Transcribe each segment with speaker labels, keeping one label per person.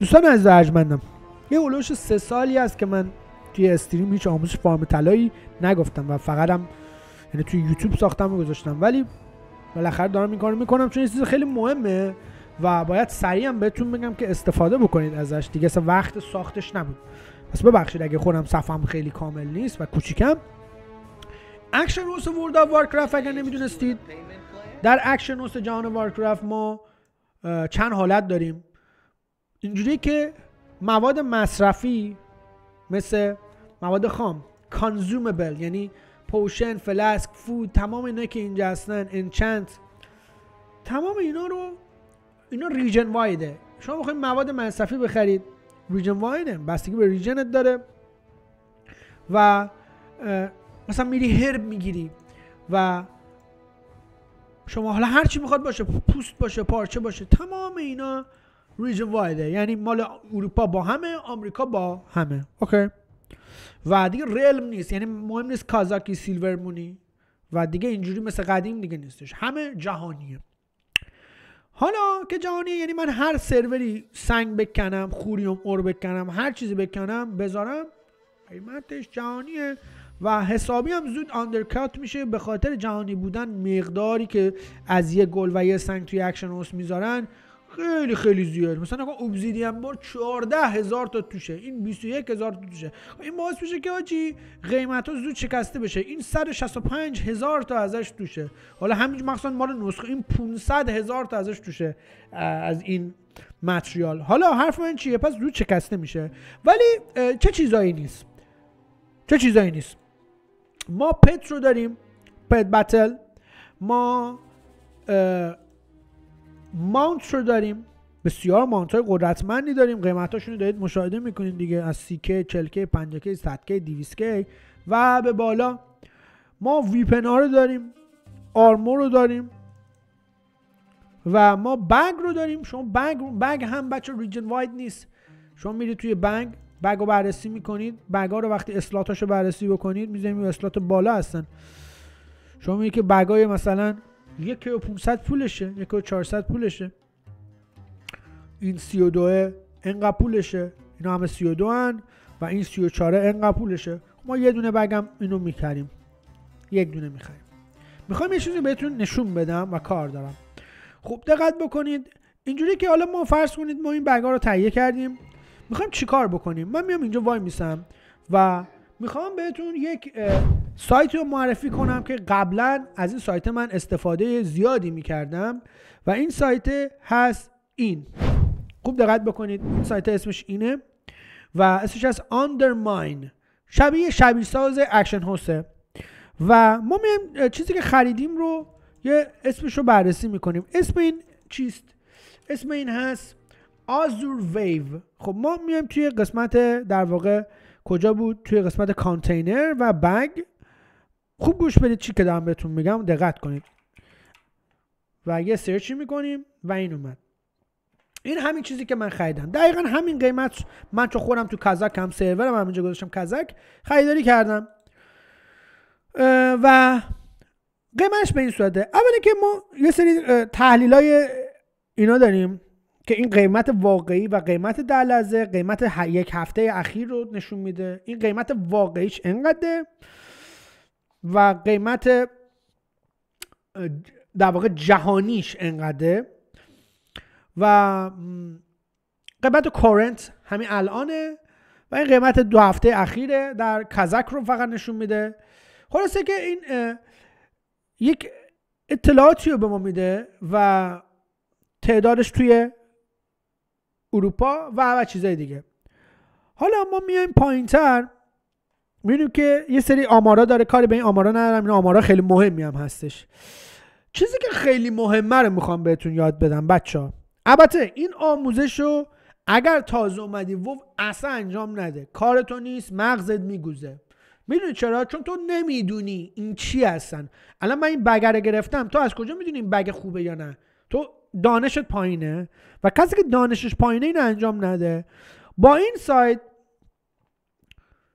Speaker 1: دوستان از ارجمندم یه اولوش سه سالی است که من توی استریم هیچ آموزش فارم طلایی نگفتم و فقطم یعنی توی یوتیوب ساختم و گذاشتم ولی بالاخره دارم این کارو میکنم چون این چیز خیلی مهمه و باید سریع هم بهتون بگم که استفاده بکنید ازش دیگه اصلا وقت ساختش نبود پس ببخشید اگه خودم صفم خیلی کامل نیست و کوچیکم اکشن روس ورد وارکرافت اگر نمیدونستید در اکشن روس جهان وارکرافت ما چند حالت داریم اینجوری که مواد مصرفی مثل مواد خام کانزومبل یعنی پوشن فلسک فود تمام اینا که اینجا هستن انچنت تمام اینا رو اینا ریژن وایده شما بخواید مواد مصرفی بخرید ریژن وایده بستگی به ریجنت داره و مثلا میری هرب میگیری و شما حالا هر چی میخواد باشه پوست باشه پارچه باشه تمام اینا ریجن وایده یعنی مال اروپا با همه آمریکا با همه اوکی و دیگه رلم نیست یعنی مهم نیست کازاکی سیلورمونی و دیگه اینجوری مثل قدیم دیگه نیستش همه جهانیه حالا که جهانیه یعنی من هر سروری سنگ بکنم خوریوم اور بکنم هر چیزی بکنم بذارم قیمتش جهانیه و حسابی هم زود اندرکات میشه به خاطر جهانی بودن مقداری که از یه گل و یه سنگ توی اکشن اوس میذارن خیلی خیلی زیاد مثلا نگاه اوبزیدیان بار 14 هزار تا توشه این 21 هزار تا توشه این باعث میشه که آجی قیمت ها زود شکسته بشه این 165 هزار تا ازش توشه حالا همین مخصوصا مال نسخه این 500 هزار تا ازش توشه از این متریال حالا حرف من چیه پس زود شکسته میشه ولی چه چیزایی نیست چه چیزایی نیست ما پت رو داریم پت بتل ما ماونت رو داریم بسیار مانت های قدرتمندی داریم هاشون رو دارید مشاهده میکنید دیگه از 30k 40k 50k 100k و به بالا ما ویپن ها رو داریم آرمور رو داریم و ما بگ رو داریم شما بگ بگ هم بچه ریجن واید نیست شما میرید توی بنگ بگ رو بررسی میکنید بگ رو وقتی هاش رو بررسی بکنید میزنید اسلات بالا هستن شما میگه که بگای مثلا یک 500 پولشه یک 400 پولشه این 32 انقدر پولشه اینا همه 32 هن و این 34 انقدر پولشه خب ما یه دونه بگم اینو میکریم یک دونه میخریم میخوام یه چیزی بهتون نشون بدم و کار دارم خوب دقت بکنید اینجوری که حالا ما فرض کنید ما این بگا رو تهیه کردیم میخوایم چیکار بکنیم من میام اینجا وای میسم و میخوام بهتون یک سایتی رو معرفی کنم که قبلا از این سایت من استفاده زیادی میکردم و این سایت هست این خوب دقت بکنید این سایت اسمش اینه و اسمش از Undermine شبیه شبیه ساز اکشن هسته و ما میایم چیزی که خریدیم رو یه اسمش رو بررسی میکنیم اسم این چیست اسم این هست Azure Wave خب ما میایم توی قسمت در واقع کجا بود توی قسمت کانتینر و بگ خوب گوش بدید چی که دارم بهتون میگم دقت کنید و یه سرچی میکنیم و این اومد این همین چیزی که من خریدم دقیقا همین قیمت من چون خودم تو کزک هم سرورم هم گذاشتم کزک خریداری کردم و قیمتش به این صورته اولی که ما یه سری تحلیل های اینا داریم که این قیمت واقعی و قیمت در لحظه قیمت یک هفته اخیر رو نشون میده این قیمت واقعیش انقدر. و قیمت در واقع جهانیش انقدره و قیمت کورنت همین الانه و این قیمت دو هفته اخیره در کزک رو فقط نشون میده خلاصه که این یک اطلاعاتی رو به ما میده و تعدادش توی اروپا و و چیزای دیگه حالا ما میایم تر میدونیم که یه سری آمارا داره کاری به این آمارا ندارم این آمارا خیلی مهمی هم هستش چیزی که خیلی مهمه رو میخوام بهتون یاد بدم بچه ها البته این آموزش رو اگر تازه اومدی و اصلا انجام نده کارتو نیست مغزت میگوزه میدونی چرا چون تو نمیدونی این چی هستن الان من این رو گرفتم تو از کجا میدونی این بگ خوبه یا نه تو دانشت پایینه و کسی که دانشش پایینه این انجام نده با این سایت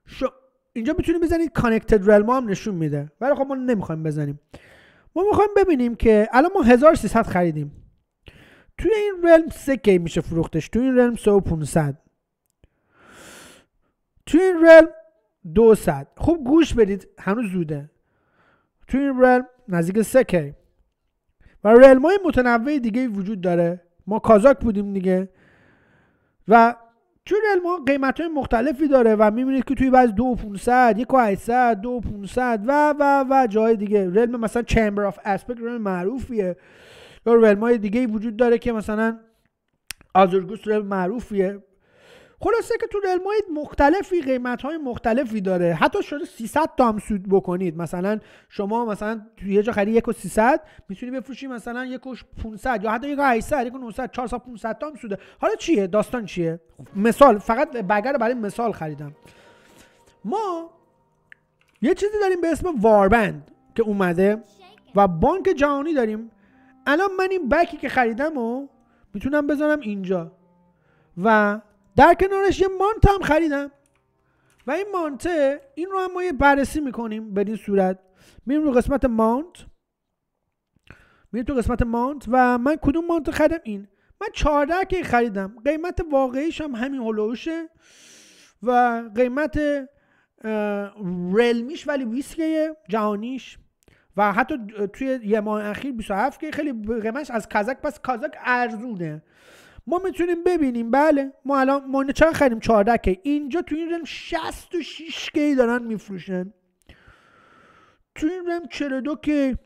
Speaker 1: شو اینجا میتونیم بزنید کانکتد رلما هم نشون میده ولی خب ما نمیخوایم بزنیم ما میخوایم ببینیم که الان ما 1300 خریدیم توی این رلم 3 کی میشه فروختش توی این رلم 3500 توی این رلم 200 خب گوش بدید هنوز زوده توی این رلم نزدیک 3 کی و رلم های متنوع دیگه وجود داره ما کازاک بودیم دیگه و چون علم ها قیمت های مختلفی داره و میبینید که توی بعض دو 500 یک و 800 و و و جای دیگه رلم مثلا چمبر آف اسپکت رلم معروفیه یا رلم های دیگه وجود داره که مثلا آزورگوس رلم معروفیه خلاصه که تو رلماید مختلفی قیمت مختلفی داره حتی شده 300 تا سود بکنید مثلا شما مثلا تو یه جا خریدی 1 و 300 میتونی بفروشی مثلا 1 500 یا حتی 1 و 800 1 و 900 400 500 تا سوده حالا چیه داستان چیه مثال فقط بگر برای مثال خریدم ما یه چیزی داریم به اسم واربند که اومده و بانک جهانی داریم الان من این بکی که خریدم و میتونم بذارم اینجا و در کنارش یه مانت هم خریدم و این مانته این رو هم ما یه بررسی میکنیم به این صورت میریم رو قسمت مانت میریم تو قسمت مانت و من کدوم مانت خریدم این من 14 که خریدم قیمت واقعیش هم همین هلوشه و قیمت رلمیش ولی 20 جهانیش و حتی توی یه ماه اخیر 27 که خیلی قیمتش از کازک پس کازک ارزونه ما میتونیم ببینیم بله ما الان ما چند خریم 14 کی اینجا تو این رم 66 کی دارن میفروشن تو این رم 42 کی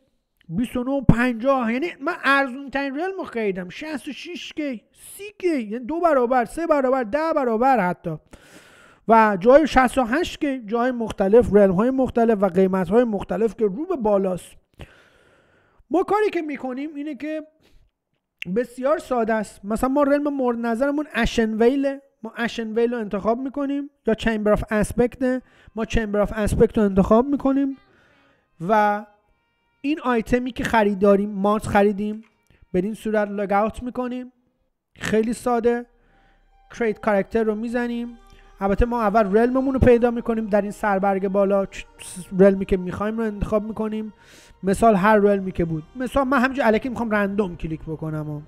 Speaker 1: 29 50 یعنی من ارزون ترین ریل مو خریدم 66 کی 30 کی یعنی دو برابر سه برابر ده برابر حتی و جای 68 کی جای مختلف رلم های مختلف و قیمت های مختلف که رو به بالاست ما کاری که میکنیم اینه که بسیار ساده است مثلا ما رلم مورد نظرمون اشنویل ما اشنویل رو انتخاب میکنیم یا چمبر آف اسپکت ما چمبر آف اسپکت رو انتخاب میکنیم و این آیتمی که خریداریم مات خریدیم به این صورت لاگ اوت میکنیم خیلی ساده کریت کاراکتر رو میزنیم البته ما اول رلممون رو پیدا میکنیم در این سربرگ بالا رلمی که میخوایم رو انتخاب میکنیم مثال هر رلمی که بود مثال من همینجا الکی میخوام رندوم کلیک بکنم و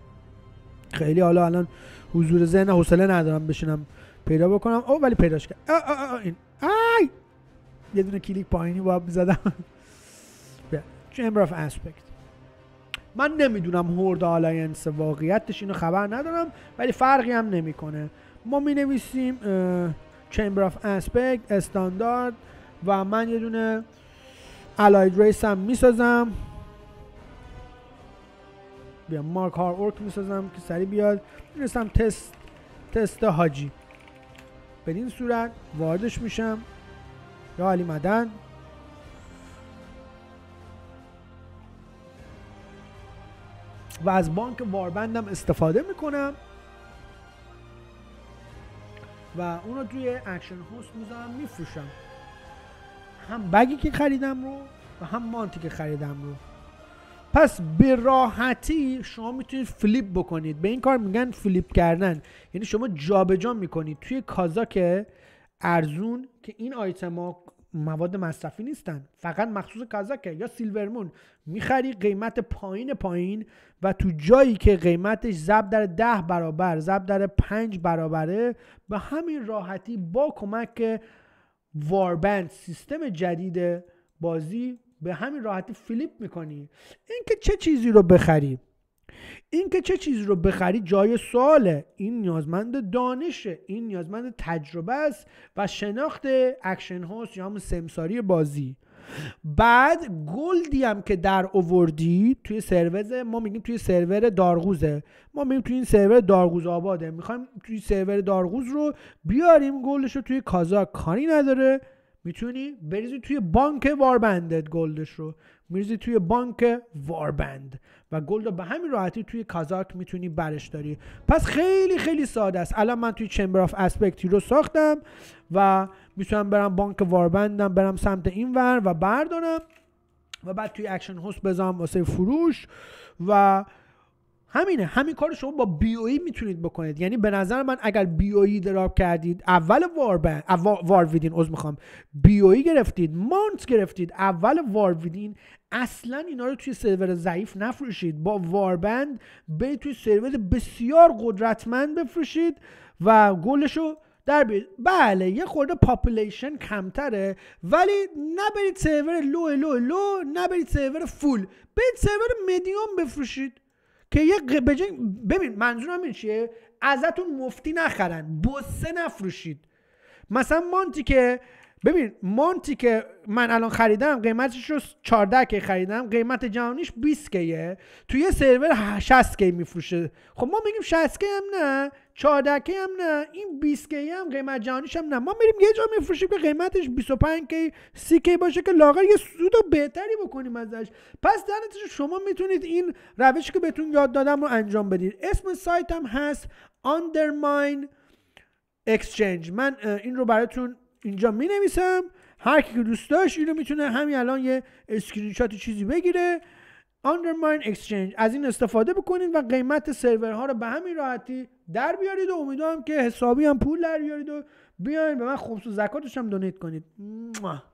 Speaker 1: خیلی حالا الان حضور ذهن حوصله ندارم بشینم پیدا بکنم او ولی پیداش کرد این آی یه دونه کلیک پایینی باب زدم چمبر اف اسپکت من نمیدونم هورد آلاینس واقعیتش اینو خبر ندارم ولی فرقی هم نمیکنه ما می نویسیم Chamber of Aspect استاندارد و من یه دونه الاید Race هم می سازم بیا مارک هار اورک می سازم که سریع بیاد میرسم تست تست هاجی به این صورت واردش میشم یا علی مدن و از بانک واربندم استفاده میکنم و اون رو توی اکشن هوست میذارم میفروشم هم بگی که خریدم رو و هم مانتی که خریدم رو پس به راحتی شما میتونید فلیپ بکنید به این کار میگن فلیپ کردن یعنی شما جابجا میکنید توی که ارزون که این آیتما مواد مصرفی نیستن فقط مخصوص کازاکه یا سیلورمون میخری قیمت پایین پایین و تو جایی که قیمتش زب در ده برابر زب در پنج برابره به همین راحتی با کمک واربند سیستم جدید بازی به همین راحتی فلیپ میکنی اینکه چه چیزی رو بخری اینکه چه چیزی رو بخری جای سواله این نیازمند دانشه این نیازمند تجربه است و شناخت اکشن هاست یا همون سمساری بازی بعد گلدی هم که در اووردی توی سرور ما میگیم توی سرور دارغوزه ما میگیم توی این سرور دارغوز آباده میخوایم توی سرور دارغوز رو بیاریم گلدش رو توی کازا کاری نداره میتونی بریزی توی بانک واربندت گلدش رو میریزی توی بانک واربند و گلد رو به همین راحتی توی کازاک میتونی برش داری پس خیلی خیلی ساده است الان من توی چمبر آف اسپکتی رو ساختم و میتونم برم بانک واربندم برم سمت این ور و بردارم و بعد توی اکشن هست بذارم واسه فروش و همینه همین کار شما با بی او ای میتونید بکنید یعنی به نظر من اگر بی او ای دراب کردید اول وار وار ویدین عذر میخوام بی او ای e گرفتید مانت گرفتید اول وار ویدین اصلا اینا رو توی سرور ضعیف نفروشید با واربند به توی سرور بسیار قدرتمند بفروشید و گلش در بله یه خورده پاپولیشن کمتره ولی نبرید سرور لو لو لو نبرید سرور فول برید سرور مدیوم بفروشید که یه بجای ببین منظورم همین چیه ازتون مفتی نخرن بسه نفروشید مثلا مانتی که ببین مونتی که من الان خریدم قیمتش رو 14 کی خریدم قیمت جهانیش 20 کیه توی یه سرور 60 کی میفروشه خب ما میگیم 60 کی هم نه 14 کی هم نه این 20 کی هم قیمت جهانیش هم نه ما میریم یه جا میفروشیم که قیمتش 25 کی 30 کی باشه که لاغر یه سود بهتری بکنیم ازش پس در نتیجه شما میتونید این روشی که بهتون یاد دادم رو انجام بدید اسم سایت هم هست undermine exchange من این رو براتون اینجا می نویسم هر کی که دوست داشت اینو میتونه همین الان یه اسکرین چیزی بگیره undermine exchange از این استفاده بکنید و قیمت سرورها رو به همین راحتی در بیارید و امیدوارم که حسابی هم پول در بیارید و بیاین به من خمس زکاتش هم دونیت کنید